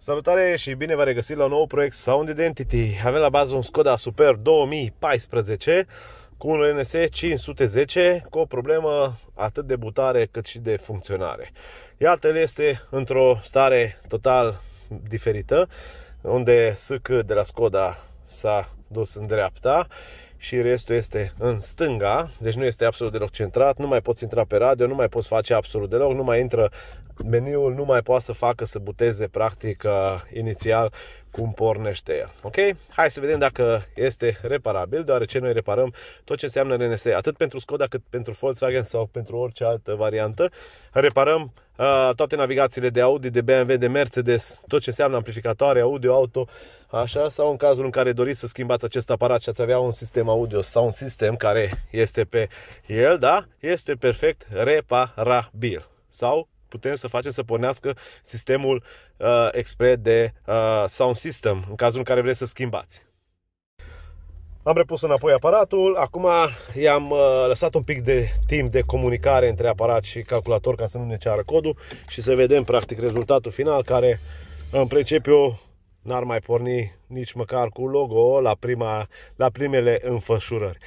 Salutare și bine v-am regăsit la un nou proiect Sound Identity. Avem la bază un Skoda Super 2014 cu un RNS 510 cu o problemă atât de butare cât și de funcționare. Iată, el este într-o stare total diferită, unde SC de la Skoda s-a dus în dreapta și restul este în stânga, deci nu este absolut deloc centrat, nu mai poți intra pe radio, nu mai poți face absolut deloc, nu mai intră meniul, nu mai poate să facă să buteze practic uh, inițial cum pornește el. Ok? Hai să vedem dacă este reparabil, deoarece noi reparăm tot ce înseamnă RNS, atât pentru Skoda cât pentru Volkswagen sau pentru orice altă variantă. Reparăm uh, toate navigațiile de Audi, de BMW, de Mercedes, tot ce înseamnă amplificatoare, audio, auto, așa, sau în cazul în care doriți să schimbați acest aparat și ați avea un sistem sistem audio sau un sistem care este pe el, da? Este perfect reparabil. Sau putem să facem să pornească sistemul uh, expre de uh, sound system în cazul în care vreți să schimbați. Am repus înapoi aparatul, acum i-am uh, lăsat un pic de timp de comunicare între aparat și calculator ca să nu ne ceară codul și să vedem practic rezultatul final care în principiu n-ar mai porni nici măcar cu logo la, prima, la primele înfășurări.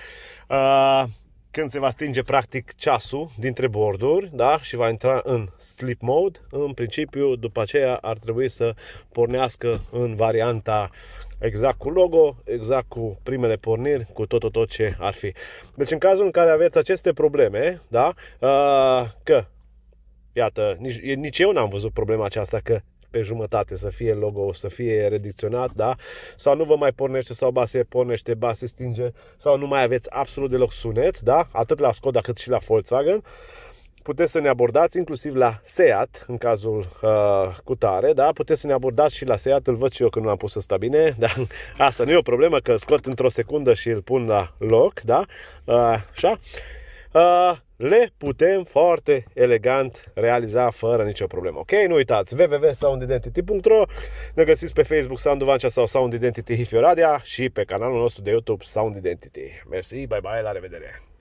Uh, când se va stinge practic ceasul dintre borduri da? și va intra în sleep mode, în principiu după aceea ar trebui să pornească în varianta exact cu logo, exact cu primele porniri, cu tot, tot, tot ce ar fi. Deci în cazul în care aveți aceste probleme, da? că iată, nici, nici eu n-am văzut problema aceasta că pe jumătate, să fie logo, să fie redicționat, da? Sau nu vă mai pornește, sau ba se pornește, ba se stinge, sau nu mai aveți absolut deloc sunet, da? Atât la Skoda cât și la Volkswagen puteți să ne abordați inclusiv la SEAT, în cazul uh, cu tare, da? Puteți să ne abordați și la SEAT, îl văd și eu că nu am pus ăsta bine, dar asta nu e o problemă, că scot într-o secundă și îl pun la loc, da? Uh, așa? Uh, le putem foarte elegant realiza fără nicio problemă. Ok? Nu uitați, www.soundidentity.ro Ne găsiți pe Facebook Sandu Vancea sau Sound Identity Hifioradia și pe canalul nostru de YouTube Sound Identity. Mersi, bye bye, la revedere!